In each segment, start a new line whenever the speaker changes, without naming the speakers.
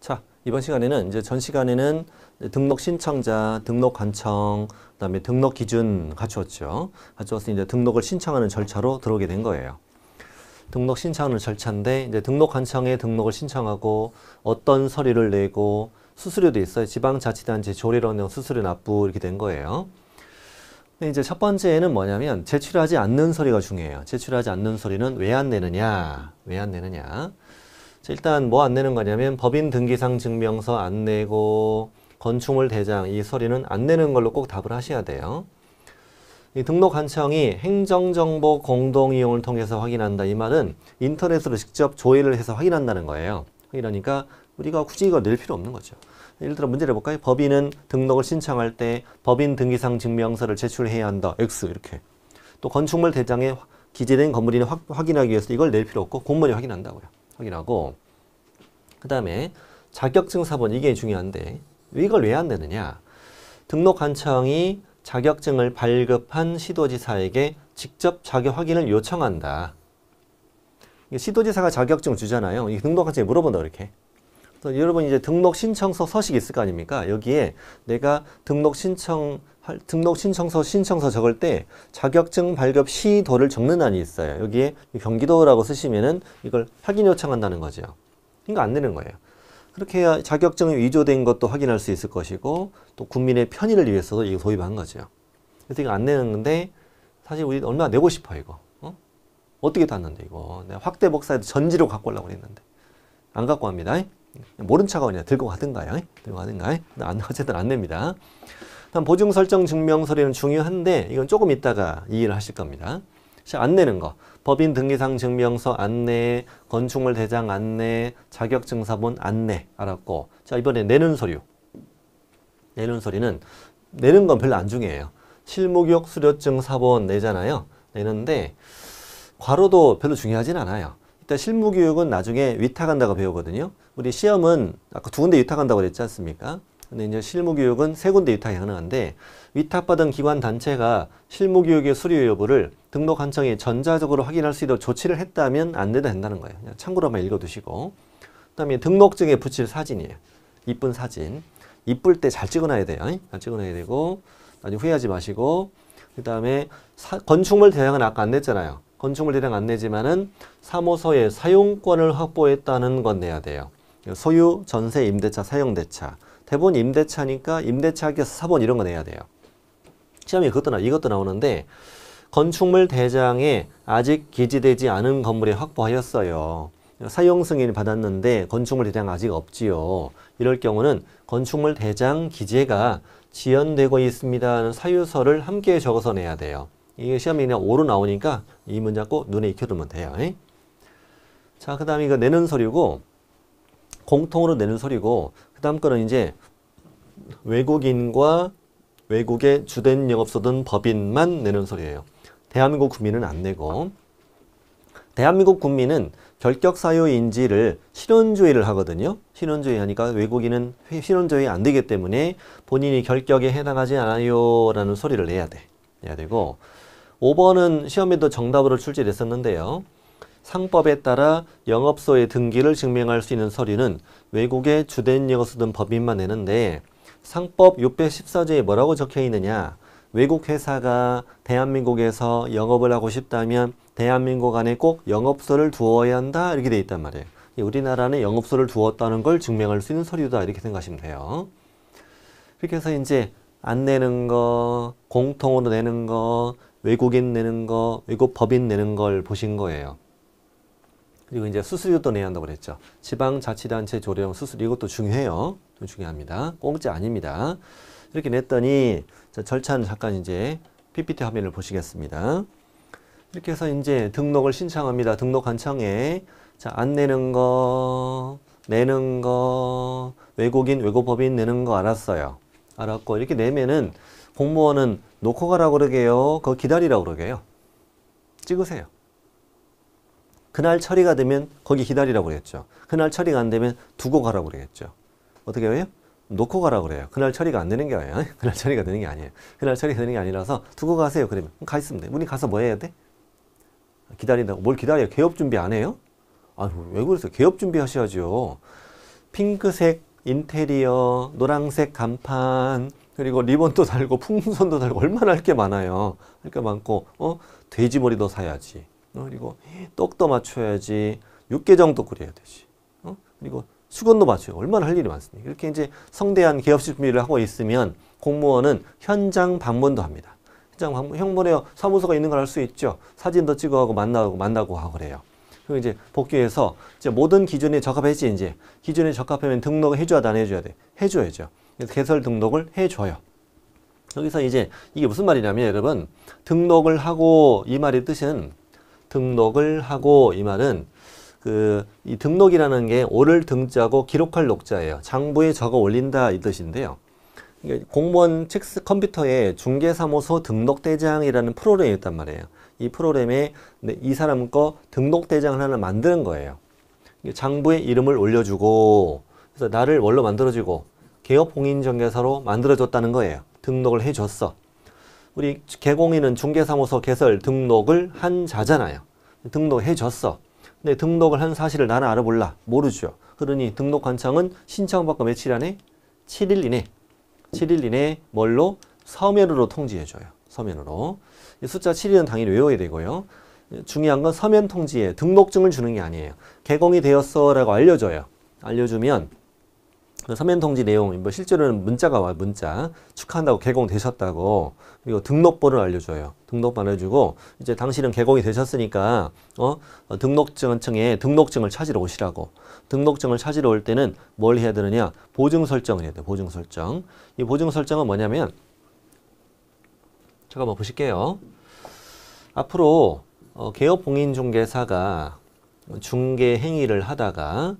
자, 이번 시간에는 이제 전 시간에는 등록 신청자, 등록 관청, 그다음에 등록 기준 갖추었죠. 갖추었으니 이제 등록을 신청하는 절차로 들어오게 된 거예요. 등록 신청하는 절차인데 이제 등록 관청에 등록을 신청하고 어떤 서류를 내고 수수료도 있어요. 지방자치단체 조례론 등 수수료 납부 이렇게 된 거예요. 이제 첫 번째는 뭐냐면 제출하지 않는 서류가 중요해요. 제출하지 않는 서류는 왜 안 내느냐, 왜 안 내느냐. 일단 뭐 안 내는 거냐면 법인 등기상 증명서 안 내고 건축물 대장 이 서류는 안 내는 걸로 꼭 답을 하셔야 돼요. 이 등록 한청이 행정정보 공동이용을 통해서 확인한다. 이 말은 인터넷으로 직접 조회를 해서 확인한다는 거예요. 이러니까 우리가 굳이 이걸 낼 필요 없는 거죠. 예를 들어 문제를 볼까요? 법인은 등록을 신청할 때 법인 등기상 증명서를 제출해야 한다. X 이렇게. 또 건축물 대장에 기재된 건물인 확인하기 위해서 이걸 낼 필요 없고 공무원이 확인한다고요. 확인하고 그 다음에 자격증 사본 이게 중요한데 이걸 왜 안 되느냐 등록한청이 자격증을 발급한 시도지사에게 직접 자격 확인을 요청한다. 시도지사가 자격증 주잖아요. 이 등록한청에 물어본다 이렇게. 그래서 여러분 이제 등록 신청서 서식 있을 거 아닙니까? 여기에 내가 등록 신청 등록 신청서 신청서 적을 때 자격증 발급 시도를 적는 안이 있어요. 여기에 경기도라고 쓰시면은 이걸 확인 요청한다는 거죠. 이거 그러니까 안 내는 거예요. 그렇게 해야 자격증이 위조된 것도 확인할 수 있을 것이고 또 국민의 편의를 위해서도 이거 도입한 거죠. 그래서 이거 안 내는 데 사실 우리 얼마 내고 싶어 이거. 어? 어떻게 땄는데 이거. 내가 확대 복사해도 전지로 갖고 오려고 그는데안 갖고 갑니다. 모른 차가 아니 들고 가든가요. 예? 들고 가든가. 예? 안, 어쨌든 안 냅니다. 다음 보증 설정 증명서류는 중요한데 이건 조금 이따가 이해를 하실 겁니다. 안내는 거. 법인 등기상 증명서 안내, 건축물 대장 안내, 자격증사본 안내 알았고 자 이번에 내는 서류. 내는 서류는 내는 건 별로 안 중요해요. 실무교육 수료증 사본 내잖아요. 내는데 과로도 별로 중요하진 않아요. 일단 실무교육은 나중에 위탁한다고 배우거든요. 우리 시험은 아까 두 군데 위탁한다고 그랬지 않습니까? 근데 이제 실무교육은 세 군데 위탁이 가능한데 위탁받은 기관 단체가 실무교육의 수료 여부를 등록 한청에 전자적으로 확인할 수 있도록 조치를 했다면 안 돼도 된다는 거예요. 참고로만 읽어두시고 그 다음에 등록증에 붙일 사진이에요. 이쁜 사진. 이쁠 때 잘 찍어놔야 돼요. 잘 찍어놔야 되고 나중에 후회하지 마시고 그 다음에 건축물 대량은 아까 안 냈잖아요. 건축물 대량 안 내지만은 사모서에 사용권을 확보했다는 건 내야 돼요. 소유, 전세, 임대차, 사용대차 대본 임대차니까 임대차 합격 사본 이런 거 내야 돼요. 시험에 그것도 나 이것도 나오는데 건축물 대장에 아직 기지되지 않은 건물에 확보하였어요. 사용 승인을 받았는데 건축물 대장 아직 없지요. 이럴 경우는 건축물 대장 기재가 지연되고 있습니다 는 사유서를 함께 적어서 내야 돼요. 이게 시험에 그냥 오로 나오니까 이 문장 꼭 눈에 익혀두면 돼요. 에? 자, 그 다음에 이거 내는 서류고 공통으로 내는 서류고 그 다음 거는 이제 외국인과 외국의 주된 영업소 든 법인만 내는 소리예요. 대한민국 국민은 안 내고 대한민국 국민은 결격사유인지를 실현주의를 하거든요. 실현주의 하니까 외국인은 실현주의 안 되기 때문에 본인이 결격에 해당하지 않아요 라는 소리를 내야 돼. 내야 되고 5번은 시험에도 정답으로 출제됐었는데요. 상법에 따라 영업소의 등기를 증명할 수 있는 서류는 외국의 주된 영업소 든 법인만 내는데 상법 614조에 뭐라고 적혀 있느냐 외국 회사가 대한민국에서 영업을 하고 싶다면 대한민국 안에 꼭 영업소를 두어야 한다 이렇게 돼 있단 말이에요. 우리나라는 영업소를 두었다는 걸 증명할 수 있는 서류다 이렇게 생각하시면 돼요. 그렇게 해서 이제 안 내는 거, 공통으로 내는 거, 외국인 내는 거, 외국 법인 내는 걸 보신 거예요. 그리고 이제 수수료도 내야 한다고 그랬죠. 지방자치단체 조례용 수수료 이것도 중요해요. 중요합니다. 공짜 아닙니다. 이렇게 냈더니 절차는 잠깐 이제 PPT 화면을 보시겠습니다. 이렇게 해서 이제 등록을 신청합니다. 등록 관청에 자, 안 내는 거, 내는 거, 외국인, 외국법인 내는 거 알았어요. 알았고 이렇게 내면은 공무원은 놓고 가라고 그러게요. 그거 기다리라고 그러게요. 찍으세요. 그날 처리가 되면 거기 기다리라고 그랬죠. 그날 처리가 안 되면 두고 가라고 그랬죠. 어떻게 해요? 놓고 가라고 그래요. 그날 처리가 안 되는 게 아니에요. 그날 처리가 되는 게 아니에요. 그날 처리가 되는 게 아니라서 두고 가세요. 그러면 가 있으면 돼. 우리 가서 뭐 해야 돼? 기다린다고. 뭘기다려 개업 준비 안 해요? 아왜 유 그러세요? 개업 준비하셔야죠. 핑크색 인테리어, 노란색 간판, 그리고 리본도 달고 풍선도 달고 얼마나 할 게 많아요. 할 게 많고 어 돼지머리도 사야지. 어, 그리고 떡도 맞춰야지, 육개장도 끓여야 되지. 어? 그리고 수건도 맞춰요. 얼마나 할 일이 많습니까? 이렇게 이제 성대한 개업식 준비를 하고 있으면 공무원은 현장 방문도 합니다. 현장 방문, 형문에 사무소가 있는 걸 알 수 있죠. 사진도 찍어하고 만나고 만나고 하고 그래요. 그리고 이제 복귀해서 이제 모든 기준에 적합했지 이제 기준에 적합하면 등록을 해줘야 돼, 안 해줘야 돼? 해줘야죠. 그래서 개설 등록을 해줘요. 여기서 이제 이게 무슨 말이냐면 여러분 등록을 하고 이 말의 뜻은 등록을 하고 이 말은 그 이 등록이라는 게 오를 등자고 기록할 녹자예요. 장부에 적어 올린다 이 뜻인데요. 공무원 칙스 컴퓨터에 중개사무소 등록대장이라는 프로그램이 있단 말이에요. 이 프로그램에 네, 이 사람 거 등록대장을 하나 만드는 거예요. 장부의 이름을 올려주고 그래서 나를 원로 만들어주고 개업공인중개사로 만들어줬다는 거예요. 등록을 해줬어. 우리 개공인은 중개사무소 개설 등록을 한 자잖아요. 등록해줬어. 근데 등록을 한 사실을 나는 알아볼라. 모르죠. 그러니 등록 관청은 신청받고 며칠 안에? 7일 이내. 7일 이내 뭘로? 서면으로 통지해줘요. 서면으로. 숫자 7일은 당연히 외워야 되고요. 중요한 건 서면 통지에 등록증을 주는 게 아니에요. 개공이 되었어 라고 알려줘요. 알려주면 그 서면 통지 내용, 뭐 실제로는 문자가 와요, 문자. 축하한다고 개공되셨다고. 그리고 등록번호를 알려줘요. 등록번 알주고 이제 당신은 개공이 되셨으니까, 어, 어 등록증청에 등록증을 찾으러 오시라고. 등록증을 찾으러 올 때는 뭘 해야 되느냐? 보증 설정을 해야 돼요, 보증 설정. 이 보증 설정은 뭐냐면, 잠깐만 보실게요. 앞으로 어, 개업 공인중개사가 중개 행위를 하다가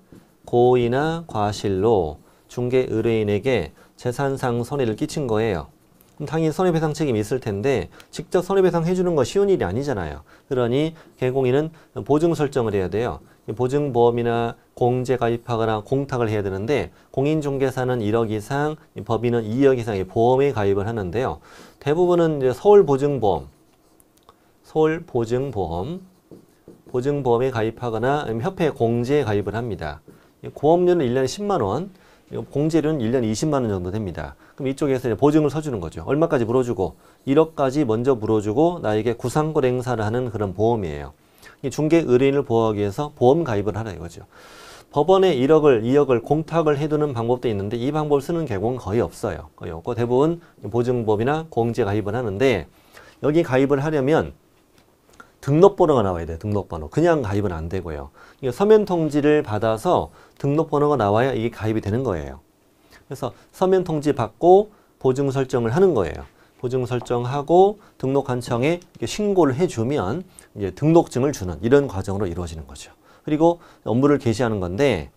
고의나 과실로 중개 의뢰인에게 재산상 손해를 끼친 거예요. 당연히 손해배상 책임이 있을 텐데 직접 손해배상 해주는 건 쉬운 일이 아니잖아요. 그러니 개공인은 보증 설정을 해야 돼요. 보증보험이나 공제 가입하거나 공탁을 해야 되는데 공인중개사는 1억 이상, 법인은 2억 이상의 보험에 가입을 하는데요. 대부분은 이제 서울보증보험, 서울보증보험, 보증보험에 가입하거나 협회 공제에 가입을 합니다. 보험료는 1년에 10만 원, 공제료는 1년 20만 원 정도 됩니다. 그럼 이쪽에서 보증을 서주는 거죠. 얼마까지 물어주고 1억까지 먼저 물어주고 나에게 구상권 행사를 하는 그런 보험이에요. 중개 의뢰인을 보호하기 위해서 보험 가입을 하라 이거죠. 법원에 1억을, 2억을 공탁을 해두는 방법도 있는데 이 방법을 쓰는 경우는 거의 없어요. 거의 없고 대부분 보증법이나 공제 가입을 하는데 여기 가입을 하려면 등록번호가 나와야 돼요. 등록번호. 그냥 가입은 안 되고요. 이게 그러니까 서면 통지를 받아서 등록번호가 나와야 이게 가입이 되는 거예요. 그래서 서면 통지 받고 보증 설정을 하는 거예요. 보증 설정하고 등록한청에 신고를 해주면 이제 등록증을 주는 이런 과정으로 이루어지는 거죠. 그리고 업무를 개시하는 건데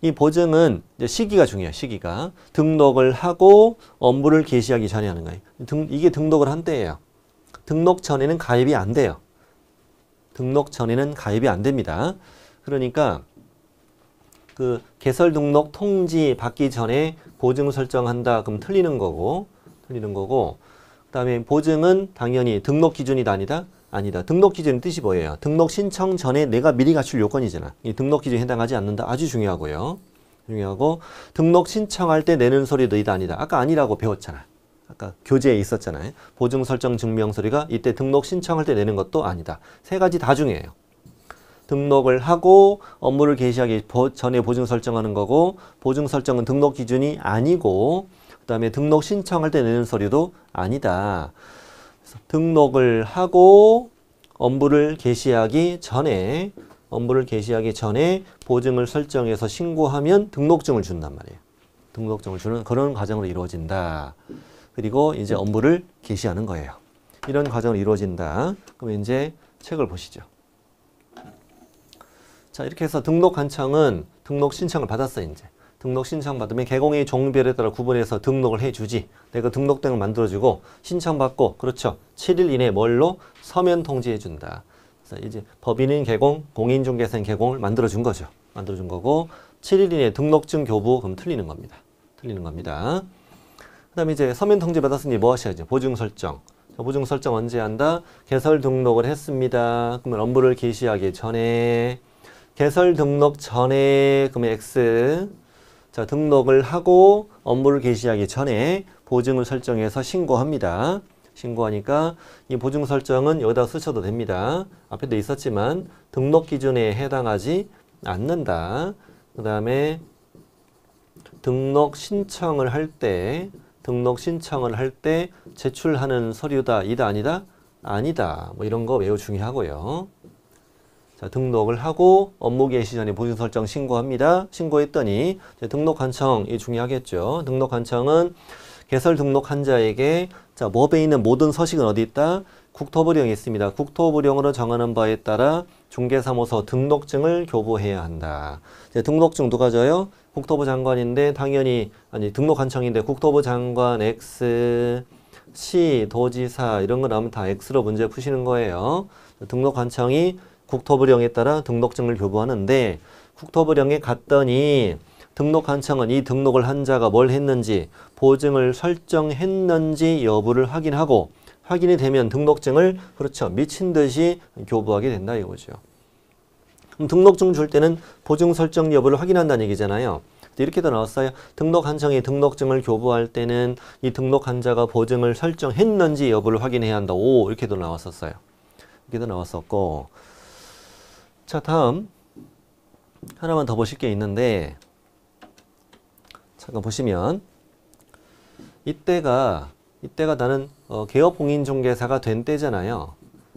이 보증은 시기가 중요해요. 시기가 등록을 하고 업무를 개시하기 전에 하는 거예요. 등, 이게 등록을 한 때예요. 등록 전에는 가입이 안 돼요. 등록 전에는 가입이 안 됩니다. 그러니까 그 개설 등록 통지 받기 전에 보증 설정한다 그럼 틀리는 거고 틀리는 거고 그다음에 보증은 당연히 등록 기준이다 아니다 아니다 등록 기준 뜻이 뭐예요 등록 신청 전에 내가 미리 갖출 요건이잖아 이 등록 기준에 해당하지 않는다 아주 중요하고요 중요하고 등록 신청할 때 내는 소리 도이다 아니다 아까 아니라고 배웠잖아 아까 교재에 있었잖아요. 보증 설정 증명 서류가 이때 등록 신청할 때 내는 것도 아니다. 세 가지 다 중요해요. 등록을 하고 업무를 개시하기 전에 보증 설정하는 거고 보증 설정은 등록 기준이 아니고 그 다음에 등록 신청할 때 내는 서류도 아니다. 등록을 하고 업무를 개시하기 전에 업무를 개시하기 전에 보증을 설정해서 신고하면 등록증을 준단 말이에요. 등록증을 주는 그런 과정으로 이루어진다. 그리고 이제 업무를 개시하는 거예요. 이런 과정으 이루어진다. 그럼 이제 책을 보시죠. 자, 이렇게 해서 등록 간청은 등록 신청을 받았어, 이제. 등록 신청 받으면 개공의 종별에 따라 구분해서 등록을 해주지. 내가 그 등록된걸 만들어주고 신청받고 그렇죠. 7일 이내 에 뭘로 서면 통지해준다. 그래서 이제 법인인 개공, 공인중개사인 개공을 만들어준 거죠. 만들어준 거고 7일 이내 에 등록증 교부 그럼 틀리는 겁니다. 틀리는 겁니다. 그 다음에 이제 서면 통지 받았으니 뭐 하셔야죠? 보증 설정. 보증 설정 언제 한다? 개설 등록을 했습니다. 그러면 업무를 개시하기 전에 개설 등록 전에 그러면 X 자 등록을 하고 업무를 개시하기 전에 보증을 설정해서 신고합니다. 신고하니까 이 보증 설정은 여기다 쓰셔도 됩니다. 앞에도 있었지만 등록 기준에 해당하지 않는다. 그 다음에 등록 신청을 할때 등록 신청을 할 때 제출하는 서류다, 이다, 아니다? 아니다. 뭐 이런 거 매우 중요하고요. 자, 등록을 하고 업무 개시 전에 보증 설정 신고합니다. 신고했더니 등록 한청이 중요하겠죠. 등록 한청은 개설 등록한 자에게 자, 법에 있는 모든 서식은 어디 있다? 국토부령이 있습니다. 국토부령으로 정하는 바에 따라 중개사무소 등록증을 교부해야 한다. 등록증 누가 져요? 국토부 장관인데 당연히 아니 등록 관청인데 국토부 장관 X, 시, 도지사 이런 거 나오면 다 X로 문제 푸시는 거예요. 등록 관청이 국토부령에 따라 등록증을 교부하는데 국토부령에 갔더니 등록 관청은이 등록을 한 자가 뭘 했는지 보증을 설정했는지 여부를 확인하고 확인이 되면 등록증을 그렇죠 미친 듯이 교부하게 된다 이거죠. 등록증 줄 때는 보증 설정 여부를 확인한다는 얘기잖아요. 이렇게도 나왔어요. 등록 한청에 등록증을 교부할 때는 이 등록 한자가 보증을 설정했는지 여부를 확인해야 한다. 오 이렇게도 나왔었어요. 이렇게도 나왔었고 자 다음 하나만 더 보실 게 있는데 잠깐 보시면 이때가 이때가 나는 어, 개업공인중개사가 된 때잖아요.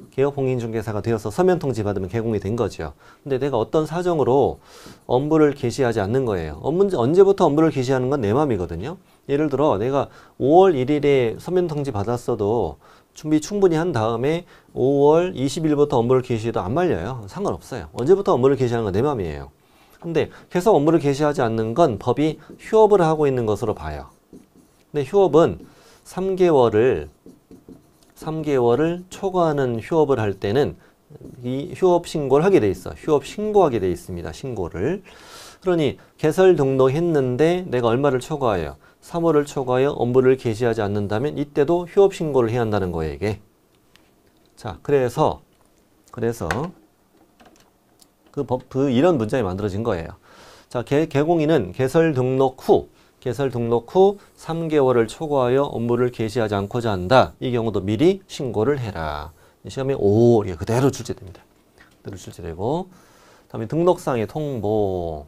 개업 공인중개사가 되어서 서면 통지받으면 개공이 된 거죠. 근데 내가 어떤 사정으로 업무를 개시하지 않는 거예요. 업무, 언제부터 업무를 개시하는 건 내 맘이거든요. 예를 들어 내가 5월 1일에 서면 통지 받았어도 준비 충분히 한 다음에 5월 20일부터 업무를 개시해도 안 말려요. 상관없어요. 언제부터 업무를 개시하는 건 내 맘이에요. 근데 계속 업무를 개시하지 않는 건 법이 휴업을 하고 있는 것으로 봐요. 근데 휴업은 3개월을 3개월을 초과하는 휴업을 할 때는 이 휴업 신고를 하게 돼 있어. 휴업 신고하게 돼 있습니다. 신고를. 그러니 개설 등록했는데 내가 얼마를 초과하여 3월을 초과하여 업무를 개시하지 않는다면 이때도 휴업 신고를 해야 한다는 거예요, 게 자, 그래서 그래서 그 법, 그 이런 문장이 만들어진 거예요. 자, 개, 개공인은 개설 등록 후 개설 등록 후 3개월을 초과하여 업무를 개시하지 않고자 한다. 이 경우도 미리 신고를 해라. 시험에 5 예, 그대로 출제됩니다. 그대로 출제되고 다음에 등록상의 통보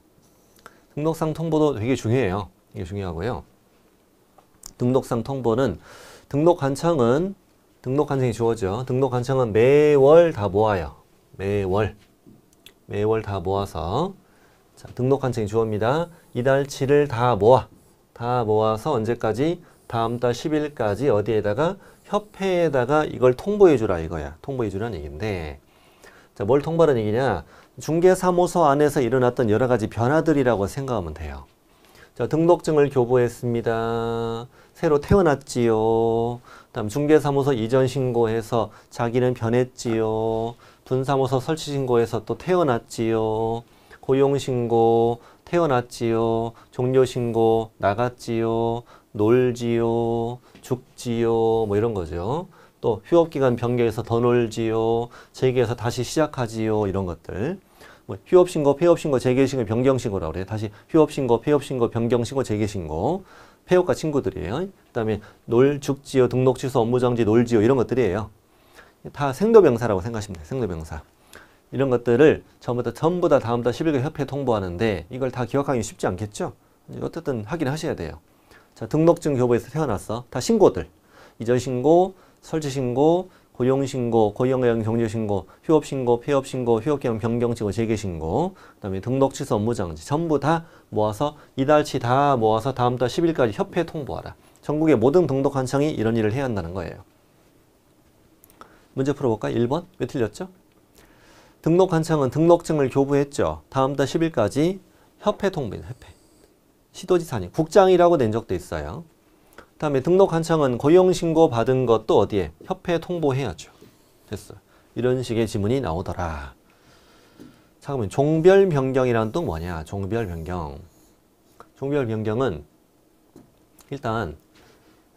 등록상 통보도 되게 중요해요. 이게 중요하고요. 등록상 통보는 등록 간청은 등록 간청이 주어져. 등록 간청은 매월 다 모아요. 매월 매월 다 모아서 자, 등록 간청이 주어입니다. 이달치를 다 모아. 다 모아서 언제까지? 다음 달 10일까지 어디에다가 협회에다가 이걸 통보해 주라 이거야. 통보해 주라는 얘기인데 자, 뭘 통보하는 얘기냐? 중개사무소 안에서 일어났던 여러 가지 변화들이라고 생각하면 돼요. 자, 등록증을 교부했습니다. 새로 태어났지요. 다음 중개사무소 이전 신고해서 자기는 변했지요. 분사무소 설치 신고해서 또 태어났지요. 고용 신고, 태어났지요. 종료신고 나갔지요. 놀지요. 죽지요. 뭐 이런 거죠. 또 휴업기간 변경해서 더 놀지요. 재개해서 다시 시작하지요. 이런 것들. 뭐 휴업신고, 폐업신고, 재개신고, 변경신고라고 그래요. 다시 휴업신고, 폐업신고, 변경신고, 재개신고. 폐업과 친구들이에요. 그다음에 놀, 죽지요, 등록 취소, 업무정지, 놀지요 이런 것들이에요. 다생도병사라고 생각하시면 돼요. 생도병사 이런 것들을 전부 다 전부 다 다음 달 11일 협회 에 통보하는데 이걸 다 기억하기 쉽지 않겠죠? 어쨌든 확인하셔야 돼요. 자, 등록증 교부에서 태어났어. 다 신고들. 이전 신고, 설치 신고, 고용 신고, 고용형 경제 신고, 휴업 신고, 폐업 신고, 휴업 기간 변경 신고, 재개 신고, 그다음에 등록 취소 업무 정지 전부 다 모아서 이달치 다 모아서 다음 달 10일까지 협회에 통보하라. 전국의 모든 등록한 창이 이런 일을 해야 한다는 거예요. 문제 풀어볼까 1번? 왜 틀렸죠? 등록 한창은 등록증을 교부했죠. 다음 달 10일까지 협회 통보 협회. 시도지사님, 국장이라고 낸 적도 있어요. 그 다음에 등록 한창은 고용신고 받은 것도 어디에? 협회 통보해야죠. 됐어요. 이런 식의 지문이 나오더라. 자, 그러면 종별 변경이란 또 뭐냐? 종별 변경. 종별 변경은 일단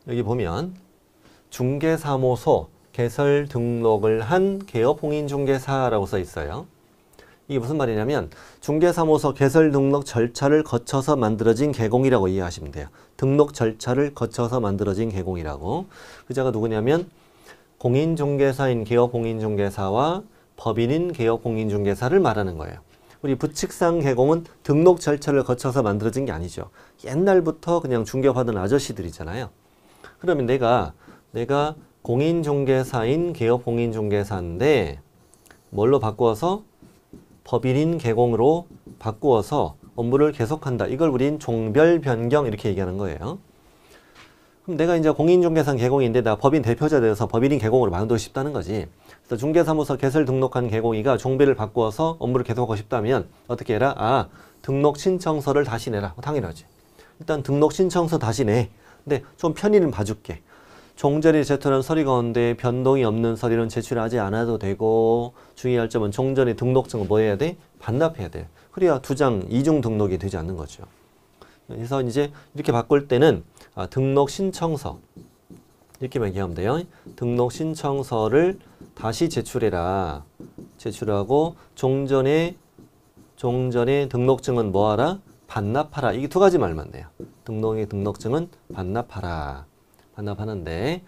여기 보면 중개사무소 개설 등록을 한 개업 공인중개사라고써 있어요. 이게 무슨 말이냐면 중개사무소 개설 등록 절차를 거쳐서 만들어진 개공이라고 이해하시면 돼요. 등록 절차를 거쳐서 만들어진 개공이라고. 그자가 누구냐면 공인중개사인 개업 공인중개사와 법인인 개업 공인중개사를 말하는 거예요. 우리 부칙상 개공은 등록 절차를 거쳐서 만들어진 게 아니죠. 옛날부터 그냥 중개업하던 아저씨들이잖아요. 그러면 내가 내가 공인중개사인 개업 공인중개사인데 뭘로 바꾸어서 법인인 개공으로 바꾸어서 업무를 계속한다. 이걸 우린 종별 변경 이렇게 얘기하는 거예요. 그럼 내가 이제 공인중개사 개공인데 나 법인 대표자 되어서 법인인 개공으로 만들고 싶다는 거지. 그래서 중개사무소 개설 등록한 개공이가 종비를 바꾸어서 업무를 계속하고 싶다면 어떻게 해라? 아, 등록 신청서를 다시 내라. 당연하지. 일단 등록 신청서 다시 내. 근데 좀편의는 봐줄게. 종절이 제출한 서류 가운데 변동이 없는 서류는 제출하지 않아도 되고 중요할 점은 종전의 등록증은뭐 해야 돼? 반납해야 돼. 그래야 두 장 이중 등록이 되지 않는 거죠. 그래서 이제 이렇게 바꿀 때는 아, 등록 신청서 이렇게만 기하면 돼요. 등록 신청서를 다시 제출해라. 제출하고 종전에 종전에 등록증은 뭐하라? 반납하라. 이게 두 가지 말만 돼요. 등록의 등록증은 반납하라. 반납하는데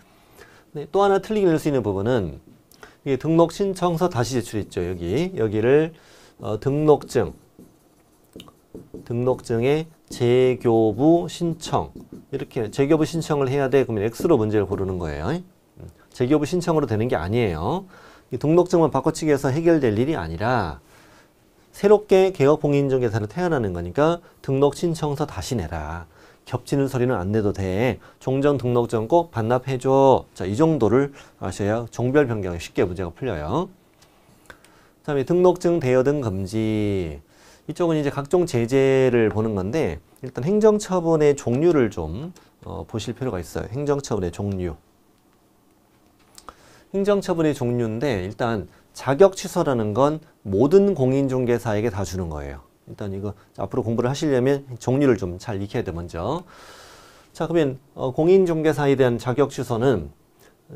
네, 또 하나 틀리게 될 수 있는 부분은 등록 신청서 다시 제출했죠. 여기 여기를 어, 등록증 등록증에 재교부 신청 이렇게 재교부 신청을 해야 돼 그러면 X로 문제를 고르는 거예요. 음, 재교부 신청으로 되는 게 아니에요. 등록증만 바꿔치기해서 해결될 일이 아니라 새롭게 개업 공인중개사로 태어나는 거니까 등록 신청서 다시 내라. 겹치는 서류는안 내도 돼. 종전 등록증 꼭 반납해줘. 자, 이 정도를 아셔야 종별 변경이 쉽게 문제가 풀려요. 다음에 등록증 대여 등 금지. 이쪽은 이제 각종 제재를 보는 건데 일단 행정처분의 종류를 좀 어, 보실 필요가 있어요. 행정처분의 종류. 행정처분의 종류인데 일단 자격 취소라는 건 모든 공인중개사에게 다 주는 거예요. 일단 이거 앞으로 공부를 하시려면 종류를 좀 잘 익혀야 돼 먼저. 자 그러면 어, 공인중개사에 대한 자격 취소는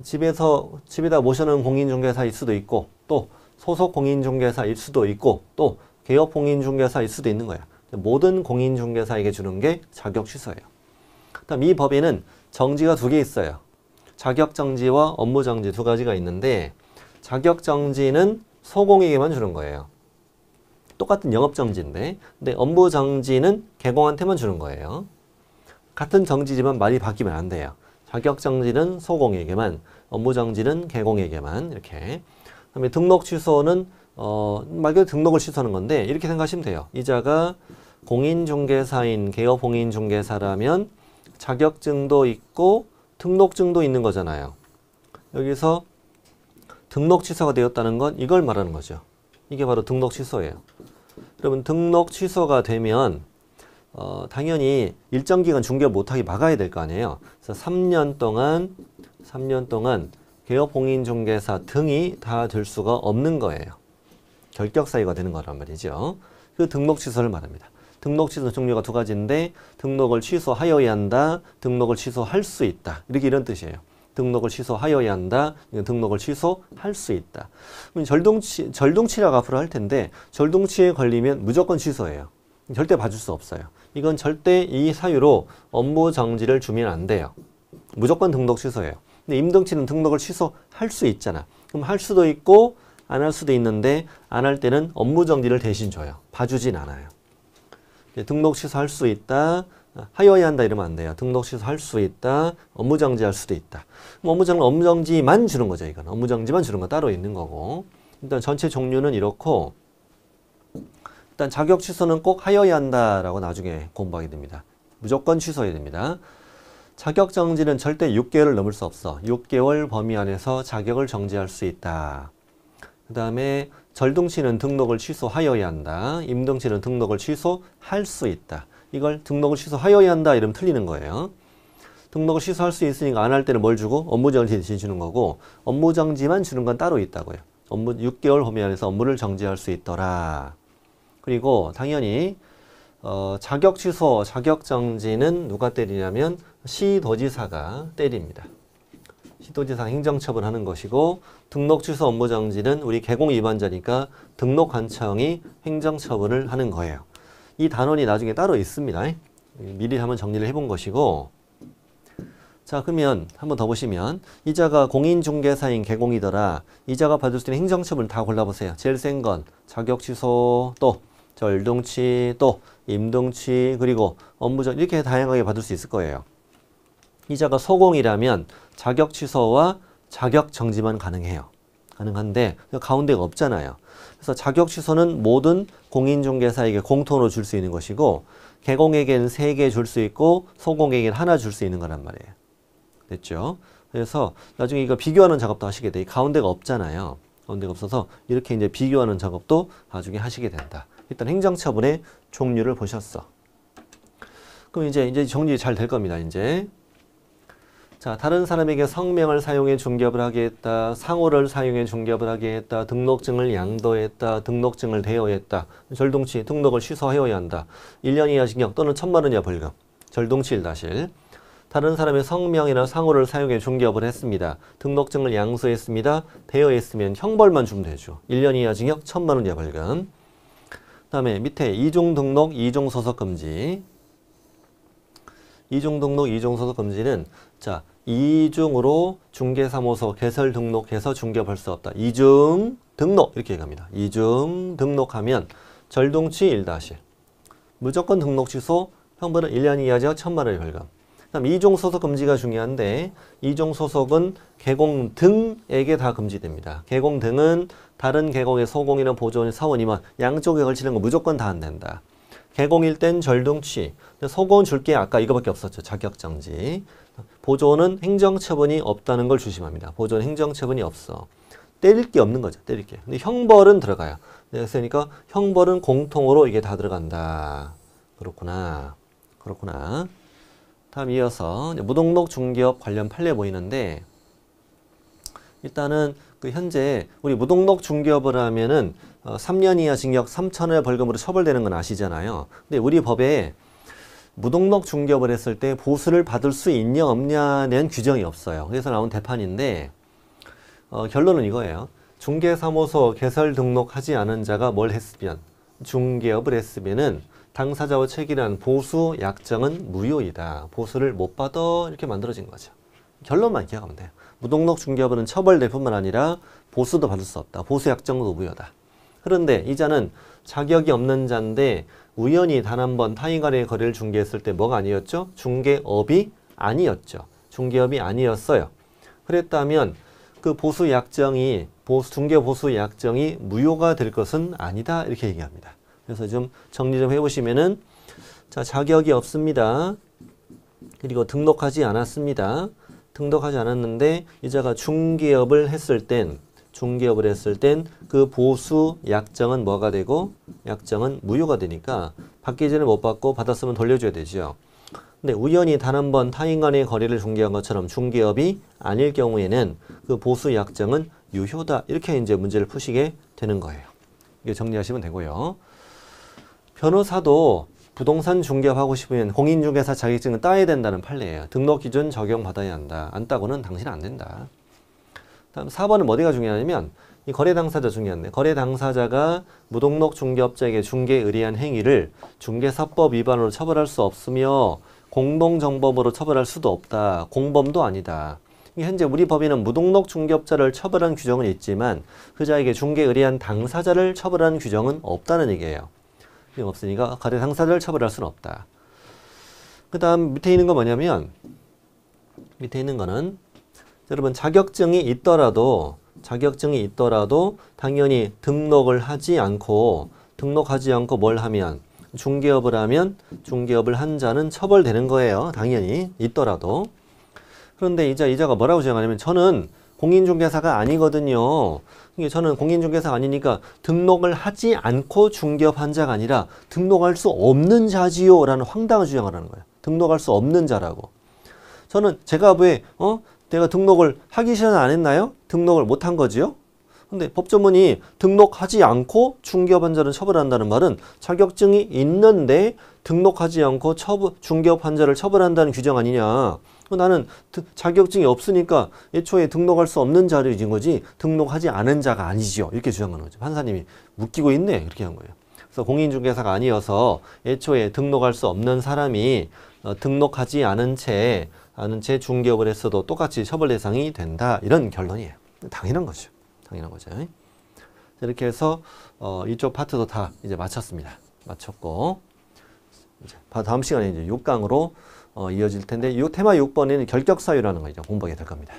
집에서 집에다 모셔놓은 공인중개사일 수도 있고 또 소속 공인중개사일 수도 있고 또 개업 공인중개사일 수도 있는 거야. 모든 공인중개사에게 주는 게 자격 취소예요. 그다음 이 법에는 정지가 두 개 있어요. 자격 정지와 업무 정지 두 가지가 있는데 자격 정지는 소공에게만 주는 거예요. 똑같은 영업정지인데 근데 업무정지는 개공한테만 주는 거예요. 같은 정지지만 말이 바뀌면 안 돼요. 자격정지는 소공에게만, 업무정지는 개공에게만 이렇게 그다음에 등록 취소는 어, 말 그대로 등록을 취소하는 건데 이렇게 생각하시면 돼요. 이자가 공인중개사인 개업 공인중개사라면 자격증도 있고 등록증도 있는 거잖아요. 여기서 등록 취소가 되었다는 건 이걸 말하는 거죠. 이게 바로 등록 취소예요. 그러면 등록 취소가 되면 어, 당연히 일정 기간 중개 못하게 막아야 될 거 아니에요. 그래서 3년 동안 3년 동안 개업 공인 중개사 등이 다 될 수가 없는 거예요. 결격 사유가 되는 거란 말이죠. 그 등록 취소를 말합니다. 등록 취소 종류가 두 가지인데 등록을 취소하여야 한다, 등록을 취소할 수 있다. 이렇게 이런 뜻이에요. 등록을 취소하여야 한다. 등록을 취소할 수 있다. 절동치, 절동치라고 앞으로 할 텐데 절동치에 걸리면 무조건 취소해요. 절대 봐줄 수 없어요. 이건 절대 이 사유로 업무 정지를 주면 안 돼요. 무조건 등록 취소예요. 근데 임동치는 등록을 취소할 수 있잖아. 그럼 할 수도 있고 안 할 수도 있는데 안 할 때는 업무 정지를 대신 줘요. 봐주진 않아요. 등록 취소할 수 있다. 하여야 한다 이러면 안 돼요. 등록 취소할 수 있다. 업무 정지할 수도 있다. 업무 정지 업무 정지만 주는 거죠. 이건 업무 정지만 주는 거 따로 있는 거고. 일단 전체 종류는 이렇고 일단 자격 취소는 꼭 하여야 한다라고 나중에 공부하게 됩니다. 무조건 취소해야 됩니다. 자격 정지는 절대 6개월을 넘을 수 없어. 6개월 범위 안에서 자격을 정지할 수 있다. 그 다음에 절등치는 등록을 취소하여야 한다. 임등치는 등록을 취소할 수 있다. 이걸 등록을 취소하여야 한다 이러면 틀리는 거예요. 등록을 취소할 수 있으니까 안 할 때는 뭘 주고? 업무정지 대신 주는 거고 업무정지만 주는 건 따로 있다고요. 업무 6개월 범위 안에서 업무를 정지할 수 있더라. 그리고 당연히 어, 자격 취소, 자격 정지는 누가 때리냐면 시도지사가 때립니다. 시도지사 행정처분 하는 것이고 등록 취소 업무 정지는 우리 개공 위반자니까 등록 관청이 행정처분을 하는 거예요. 이 단원이 나중에 따로 있습니다. 미리 한번 정리를 해 본 것이고 자 그러면 한번 더 보시면 이자가 공인중개사인 개공이더라 이자가 받을 수 있는 행정처분 다 골라보세요. 제일 센 건 자격취소 또 절동치 또 임동치 그리고 업무전 이렇게 다양하게 받을 수 있을 거예요. 이자가 소공이라면 자격취소와 자격정지만 가능해요. 가능한데 가운데가 없잖아요. 그래서 자격 취소는 모든 공인중개사에게 공통으로 줄 수 있는 것이고 개공에게는 세 개 줄 수 있고 소공에게는 하나 줄 수 있는 거란 말이에요. 됐죠? 그래서 나중에 이거 비교하는 작업도 하시게 돼. 요 가운데가 없잖아요. 가운데가 없어서 이렇게 이제 비교하는 작업도 나중에 하시게 된다. 일단 행정처분의 종류를 보셨어. 그럼 이제 이제 정리 잘 될 겁니다. 이제. 자, 다른 사람에게 성명을 사용해 중개업을 하게 했다, 상호를 사용해 중개업을 하게 했다, 등록증을 양도했다, 등록증을 대여했다, 절동치, 등록을 취소하여야 한다, 1년 이하 징역 또는 천만 원 이하 벌금, 절동치 일다실 다른 사람의 성명이나 상호를 사용해 중개업을 했습니다. 등록증을 양수했습니다. 대여했으면 형벌만 주면 되죠. 1년 이하 징역, 천만 원 이하 벌금. 다음에 밑에 이종 등록, 이종 소속 금지. 이종 등록, 이종 소속 금지는 자 이중으로 중개사무소 개설 등록해서 중개 벌수 없다. 이중 등록 이렇게 얘기합니다. 이중 등록하면 절동치 1-1 무조건 등록 취소 형벌은 1년 이하죠. 천만 원의 벌금. 그다이중 소속 금지가 중요한데 이중 소속은 개공 등에게 다 금지됩니다. 개공 등은 다른 개공의 소공이나 보조원, 사원 이면 양쪽에 걸치는 거 무조건 다 안 된다. 개공일 땐 절동치. 소공 줄게 아까 이거밖에 없었죠. 자격정지. 보조는 행정처분이 없다는 걸 조심합니다. 보존 행정처분이 없어. 때릴 게 없는 거죠. 때릴 게. 근데 형벌은 들어가요. 네, 그러니까 형벌은 공통으로 이게 다 들어간다. 그렇구나. 그렇구나. 다음 이어서 무등록 중개업 관련 판례 보이는데 일단은 그 현재 우리 무등록 중개업을 하면은 3년 어, 이하 징역 3천원의 벌금으로 처벌되는 건 아시잖아요. 근데 우리 법에 무등록 중개업을 했을 때 보수를 받을 수 있냐 없냐는 규정이 없어요. 그래서 나온 대판인데 어, 결론은 이거예요. 중개사무소 개설 등록하지 않은 자가 뭘 했으면 중개업을 했으면은 당사자와 책이란 보수 약정은 무효이다. 보수를 못 받아 이렇게 만들어진 거죠. 결론만 기억하면 돼요. 무등록 중개업은 처벌될 뿐만 아니라 보수도 받을 수 없다. 보수 약정도 무효다. 그런데 이 자는 자격이 없는 자인데 우연히 단 한 번 타인 간의 거래를 중개했을 때 뭐가 아니었죠? 중개업이 아니었죠. 중개업이 아니었어요. 그랬다면 그 보수 약정이 보수, 중개 보수 약정이 무효가 될 것은 아니다 이렇게 얘기합니다. 그래서 좀 정리 좀 해보시면은 자 자격이 없습니다. 그리고 등록하지 않았습니다. 등록하지 않았는데 이자가 중개업을 했을 땐 중개업을 했을 땐 그 보수 약정은 뭐가 되고 약정은 무효가 되니까 받기지를 못 받고 받았으면 돌려줘야 되죠. 근데 우연히 단 한 번 타인 간의 거래를 중개한 것처럼 중개업이 아닐 경우에는 그 보수 약정은 유효다. 이렇게 이제 문제를 푸시게 되는 거예요. 이게 정리하시면 되고요. 변호사도 부동산 중개업 하고 싶으면 공인중개사 자격증을 따야 된다는 판례예요. 등록 기준 적용받아야 한다. 안 따고는 당신 안 된다. 다음 4번은 어디가 중요하냐면 이 거래 당사자 중요한데 거래 당사자가 무등록 중개업자에게 중개 의뢰한 행위를 중개사법 위반으로 처벌할 수 없으며 공동정범으로 처벌할 수도 없다. 공범도 아니다. 현재 우리 법인은 무등록 중개업자를 처벌한 규정은 있지만 그자에게 중개 의뢰한 당사자를 처벌한 규정은 없다는 얘기예요. 이 없으니까 거래 당사자를 처벌할 수는 없다. 그 다음 밑에 있는 건 뭐냐면 밑에 있는 거는 여러분 자격증이 있더라도 자격증이 있더라도 당연히 등록을 하지 않고 등록하지 않고 뭘 하면 중개업을 하면 중개업을 한 자는 처벌되는 거예요. 당연히 있더라도. 그런데 이자 이자가 뭐라고 주장하냐면 저는 공인중개사가 아니거든요. 그러니까 저는 공인중개사 가 아니니까 등록을 하지 않고 중개업 한 자가 아니라 등록할 수 없는 자지요 라는 황당한 주장을 하는 거예요. 등록할 수 없는 자라고. 저는 제가 왜 어? 내가 등록을 하기 전에 안 했나요? 등록을 못 한 거지요. 근데 법조문이 등록하지 않고 중개업환자를 처벌한다는 말은 자격증이 있는데 등록하지 않고 처부, 중개업환자를 처벌한다는 규정 아니냐. 나는 자격증이 없으니까 애초에 등록할 수 없는 자료인 거지 등록하지 않은 자가 아니지요. 이렇게 주장하는 거죠. 판사님이 웃기고 있네. 이렇게 한 거예요. 그래서 공인중개사가 아니어서 애초에 등록할 수 없는 사람이 어, 등록하지 않은 채 아는 채 중개업을 했어도 똑같이 처벌 대상이 된다. 이런 결론이에요. 당연한 거죠. 당연한 거죠. 이렇게 해서 어, 이쪽 파트도 다 이제 마쳤습니다. 마쳤고 이제 다음 시간에 이제 6강으로 어, 이어질 텐데 이 테마 6번에는 결격사유라는 거 이제 공부하게 될 겁니다.